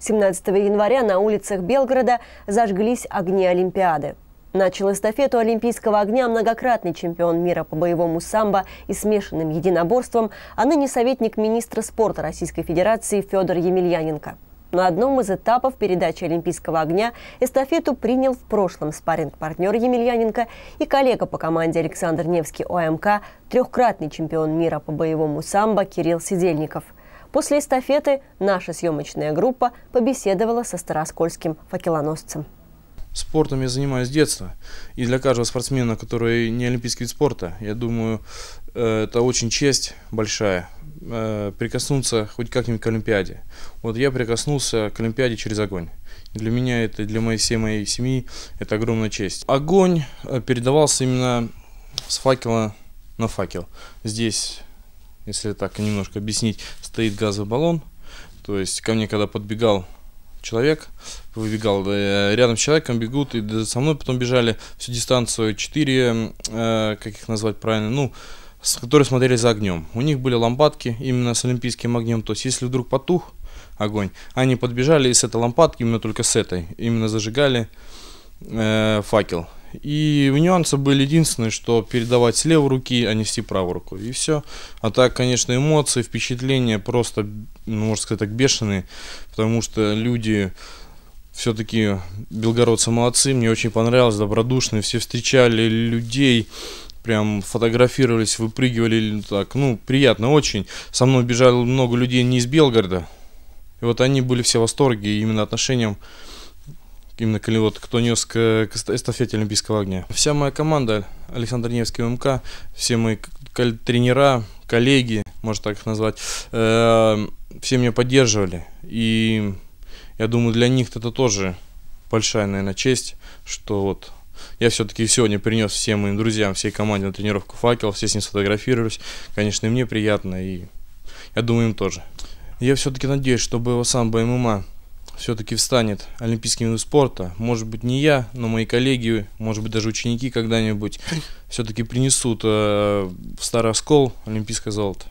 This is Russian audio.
17 января на улицах Белгорода зажглись огни Олимпиады. Начал эстафету Олимпийского огня многократный чемпион мира по боевому самбо и смешанным единоборствам, а ныне советник министра спорта Российской Федерации Федор Емельяненко. На одном из этапов передачи Олимпийского огня эстафету принял в прошлом спарринг-партнер Емельяненко и коллега по команде Александр Невский ОМК, трехкратный чемпион мира по боевому самбо Кирилл Сидельников – После эстафеты наша съемочная группа побеседовала со староскольским факелоносцем. Спортом я занимаюсь с детства. И для каждого спортсмена, который не олимпийский вид спорта, я думаю, э, это очень честь большая э, прикоснуться хоть как-нибудь к Олимпиаде. Вот я прикоснулся к Олимпиаде через огонь. для меня это, для моей, всей моей семьи, это огромная честь. Огонь э, передавался именно с факела на факел. Здесь если так немножко объяснить, стоит газовый баллон. То есть ко мне, когда подбегал человек, выбегал, э, рядом с человеком бегут, и со мной потом бежали всю дистанцию 4, э, как их назвать правильно, ну, с, которые смотрели за огнем. У них были лампадки именно с олимпийским огнем, то есть если вдруг потух огонь, они подбежали и с этой лампадки, именно только с этой, именно зажигали э, факел. И нюансы были единственные, что передавать с левой руки, а не нести правой рукой. И все. А так, конечно, эмоции, впечатления просто, ну, можно сказать так, бешеные. Потому что люди все-таки белгородцы молодцы. Мне очень понравилось, добродушные. Все встречали людей, прям фотографировались, выпрыгивали. Ну, так, ну, приятно очень. Со мной бежало много людей не из Белгорода. И вот они были все в восторге именно отношением именно колевод, кто нес к, к эстафете Олимпийского огня. Вся моя команда Александр Невский МК, все мои тренера, коллеги, можно так их назвать, э, все меня поддерживали. И я думаю, для них это тоже большая, наверное, честь, что вот я все-таки сегодня принес всем моим друзьям, всей команде на тренировку факел, все с ним сфотографировались. Конечно, и мне приятно, и я думаю, им тоже. Я все-таки надеюсь, чтобы его сам БММА все-таки встанет олимпийским видом спорта. Может быть, не я, но мои коллеги, может быть, даже ученики когда-нибудь все-таки принесут э, в Старый Оскол олимпийское золото.